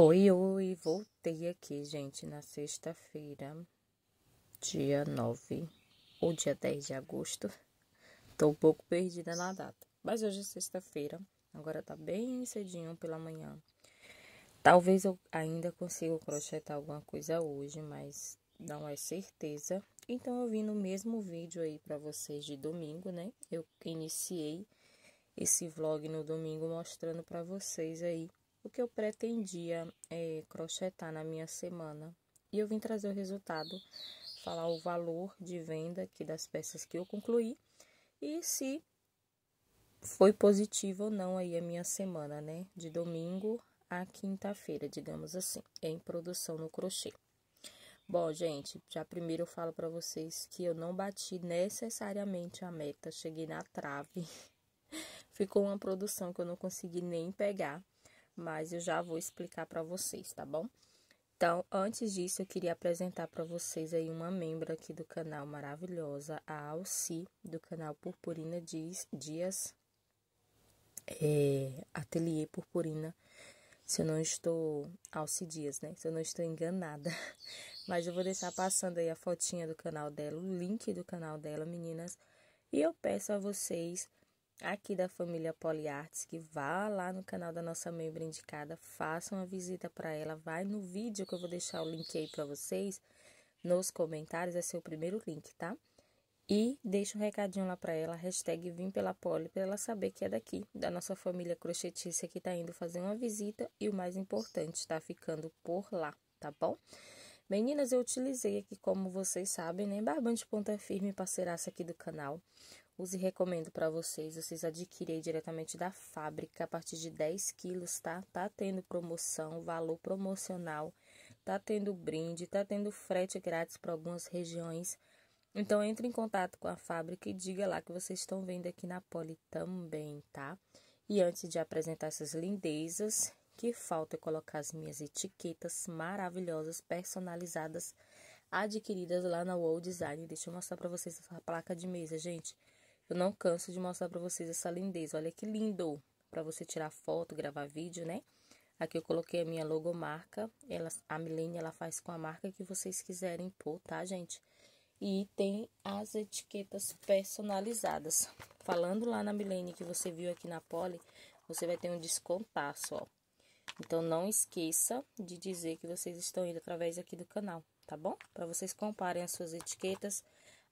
Oi, oi, voltei aqui, gente, na sexta-feira, dia 9 ou dia 10 de agosto. Tô um pouco perdida na data, mas hoje é sexta-feira, agora tá bem cedinho pela manhã. Talvez eu ainda consiga crochetar alguma coisa hoje, mas não é certeza. Então eu vim no mesmo vídeo aí para vocês de domingo, né? Eu iniciei esse vlog no domingo mostrando para vocês aí o que eu pretendia é, crochetar na minha semana. E eu vim trazer o resultado, falar o valor de venda aqui das peças que eu concluí e se foi positivo ou não aí a minha semana, né? De domingo a quinta-feira, digamos assim, em produção no crochê. Bom, gente, já primeiro eu falo para vocês que eu não bati necessariamente a meta, cheguei na trave. Ficou uma produção que eu não consegui nem pegar mas eu já vou explicar para vocês, tá bom? Então, antes disso, eu queria apresentar para vocês aí uma membra aqui do canal maravilhosa, a Alci, do canal Purpurina Dias, é, Ateliê Purpurina, se eu não estou... Alci Dias, né? Se eu não estou enganada. Mas eu vou deixar passando aí a fotinha do canal dela, o link do canal dela, meninas. E eu peço a vocês aqui da família Poliarts, que vá lá no canal da nossa membra indicada, faça uma visita para ela, vai no vídeo que eu vou deixar o link aí para vocês nos comentários, é o primeiro link, tá? E deixa um recadinho lá para ela, hashtag Vim pela Poli, para ela saber que é daqui, da nossa família crochetícia que tá indo fazer uma visita e o mais importante, tá ficando por lá, tá bom? Meninas, eu utilizei aqui, como vocês sabem, né, barbante ponta firme, parceiraça aqui do canal. Use e recomendo para vocês. Vocês adquirem diretamente da fábrica a partir de 10 quilos, tá? Tá tendo promoção, valor promocional, tá tendo brinde, tá tendo frete grátis para algumas regiões. Então entre em contato com a fábrica e diga lá que vocês estão vendo aqui na Poli também, tá? E antes de apresentar essas lindezas, que falta é colocar as minhas etiquetas maravilhosas, personalizadas, adquiridas lá na Wall Design. Deixa eu mostrar para vocês essa placa de mesa, gente. Eu não canso de mostrar para vocês essa lindeza. Olha que lindo! Para você tirar foto, gravar vídeo, né? Aqui eu coloquei a minha logomarca. Ela, a Milene, ela faz com a marca que vocês quiserem pôr, tá, gente? E tem as etiquetas personalizadas. Falando lá na Milene que você viu aqui na Poli, você vai ter um descontaço, ó. Então, não esqueça de dizer que vocês estão indo através aqui do canal, tá bom? Para vocês comparem as suas etiquetas,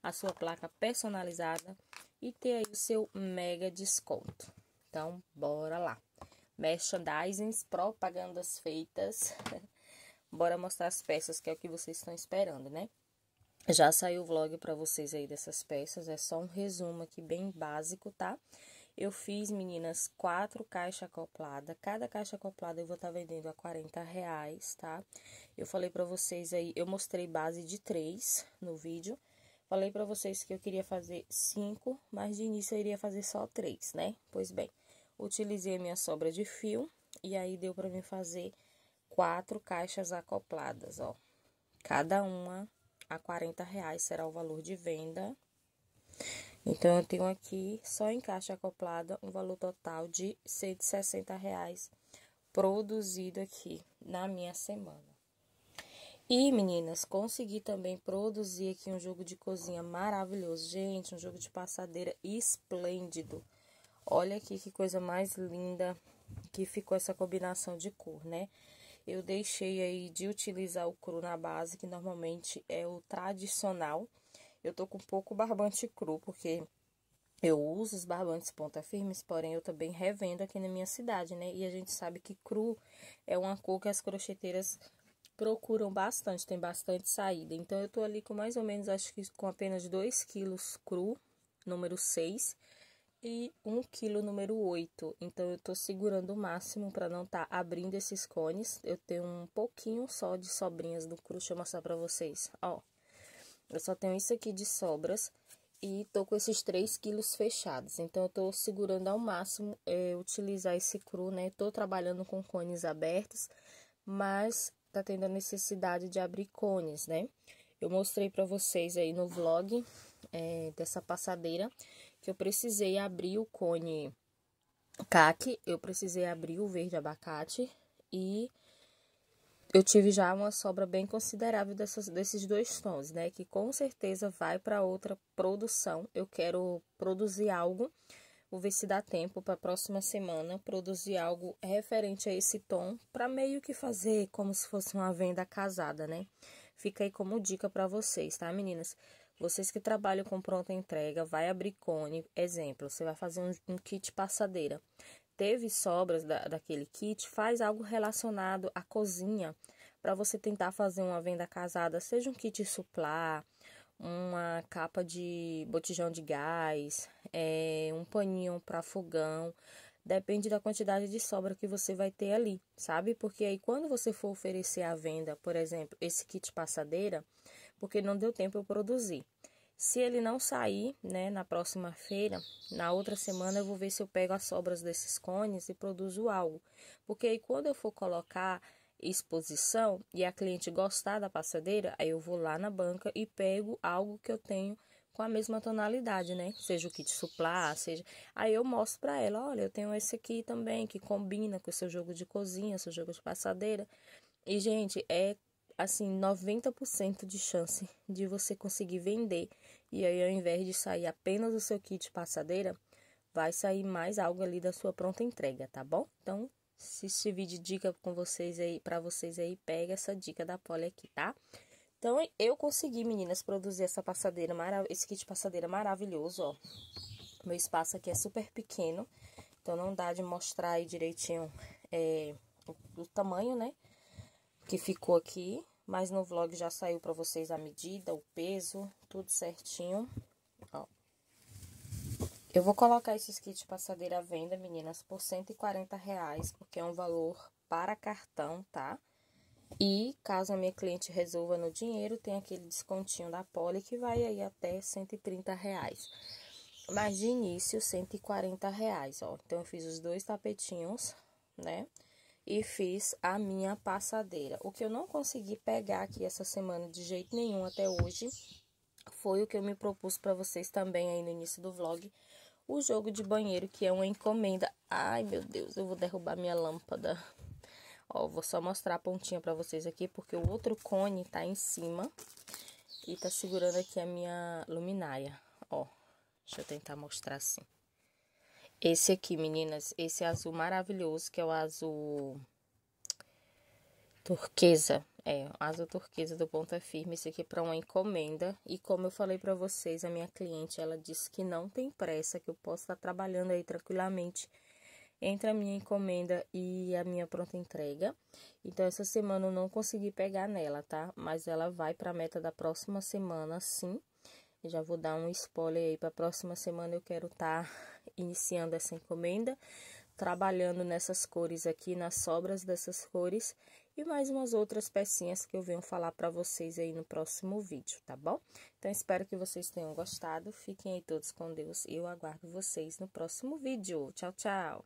a sua placa personalizada e ter aí o seu mega desconto. Então, bora lá. Merchandisings, propagandas feitas. bora mostrar as peças, que é o que vocês estão esperando, né? Já saiu o vlog para vocês aí dessas peças, é só um resumo aqui bem básico, tá? Eu fiz, meninas, quatro caixas acopladas. Cada caixa acoplada eu vou estar tá vendendo a 40 reais, tá? Eu falei para vocês aí, eu mostrei base de três no vídeo. Falei para vocês que eu queria fazer cinco, mas de início eu iria fazer só três, né? Pois bem, utilizei a minha sobra de fio e aí deu para mim fazer quatro caixas acopladas, ó. Cada uma a 40 reais será o valor de venda. Então, eu tenho aqui, só em caixa acoplada, um valor total de 160 reais produzido aqui na minha semana. E meninas, consegui também produzir aqui um jogo de cozinha maravilhoso. Gente, um jogo de passadeira esplêndido. Olha aqui que coisa mais linda que ficou essa combinação de cor, né? Eu deixei aí de utilizar o cru na base, que normalmente é o tradicional. Eu tô com pouco barbante cru, porque eu uso os barbantes ponta firmes, porém eu também revendo aqui na minha cidade, né? E a gente sabe que cru é uma cor que as crocheteiras procuram bastante, tem bastante saída. Então, eu tô ali com mais ou menos, acho que com apenas 2 quilos cru, número 6, e 1 um quilo número 8. Então, eu tô segurando o máximo para não tá abrindo esses cones. Eu tenho um pouquinho só de sobrinhas do cru, deixa eu mostrar pra vocês. Ó, eu só tenho isso aqui de sobras e tô com esses 3 quilos fechados. Então, eu tô segurando ao máximo é, utilizar esse cru, né? Tô trabalhando com cones abertos, mas tá tendo a necessidade de abrir cones, né? Eu mostrei para vocês aí no vlog é, dessa passadeira que eu precisei abrir o cone caque, eu precisei abrir o verde abacate e eu tive já uma sobra bem considerável dessas, desses dois tons, né? Que com certeza vai para outra produção. Eu quero produzir algo Vou ver se dá tempo para a próxima semana produzir algo referente a esse tom, para meio que fazer como se fosse uma venda casada, né? Fica aí como dica para vocês, tá, meninas? Vocês que trabalham com pronta entrega, vai abrir cone, exemplo, você vai fazer um, um kit passadeira. Teve sobras da, daquele kit, faz algo relacionado à cozinha, para você tentar fazer uma venda casada, seja um kit suplar, uma capa de botijão de gás, é, um paninho para fogão. Depende da quantidade de sobra que você vai ter ali, sabe? Porque aí quando você for oferecer à venda, por exemplo, esse kit passadeira, porque não deu tempo eu produzir. Se ele não sair, né, na próxima feira, na outra semana eu vou ver se eu pego as sobras desses cones e produzo algo. Porque aí quando eu for colocar exposição e a cliente gostar da passadeira, aí eu vou lá na banca e pego algo que eu tenho com a mesma tonalidade, né? Seja o kit suplá, seja. Aí eu mostro para ela, olha, eu tenho esse aqui também que combina com o seu jogo de cozinha, seu jogo de passadeira. E gente, é assim, 90% de chance de você conseguir vender. E aí, ao invés de sair apenas o seu kit passadeira, vai sair mais algo ali da sua pronta entrega, tá bom? Então, se esse vídeo dica com vocês aí, para vocês aí, pega essa dica da Pole aqui, tá? Então, eu consegui, meninas, produzir essa passadeira, esse kit passadeira maravilhoso, ó. Meu espaço aqui é super pequeno, então não dá de mostrar aí direitinho é, o, o tamanho, né? Que ficou aqui, mas no vlog já saiu para vocês a medida, o peso, tudo certinho, ó. Eu vou colocar esses kits passadeira à venda, meninas, por 140 reais, porque é um valor para cartão, tá? E caso a minha cliente resolva no dinheiro, tem aquele descontinho da Poli que vai aí até 130 reais. Mas de início, 140 reais, ó. Então, eu fiz os dois tapetinhos, né? E fiz a minha passadeira. O que eu não consegui pegar aqui essa semana de jeito nenhum até hoje foi o que eu me propus para vocês também aí no início do vlog o jogo de banheiro, que é uma encomenda. Ai, meu Deus, eu vou derrubar minha lâmpada. Ó, vou só mostrar a pontinha pra vocês aqui, porque o outro cone tá em cima. E tá segurando aqui a minha luminária. Ó, deixa eu tentar mostrar assim. Esse aqui, meninas, esse é azul maravilhoso, que é o azul turquesa. É, asa turquesa do Ponta Firme. Isso aqui é para uma encomenda. E como eu falei para vocês, a minha cliente, ela disse que não tem pressa, que eu posso estar tá trabalhando aí tranquilamente entre a minha encomenda e a minha pronta entrega. Então, essa semana eu não consegui pegar nela, tá? Mas ela vai para a meta da próxima semana, sim. Eu já vou dar um spoiler aí para a próxima semana. Eu quero estar tá iniciando essa encomenda, trabalhando nessas cores aqui, nas sobras dessas cores e mais umas outras pecinhas que eu venho falar para vocês aí no próximo vídeo, tá bom? Então, espero que vocês tenham gostado. Fiquem aí todos com Deus e eu aguardo vocês no próximo vídeo. Tchau, tchau!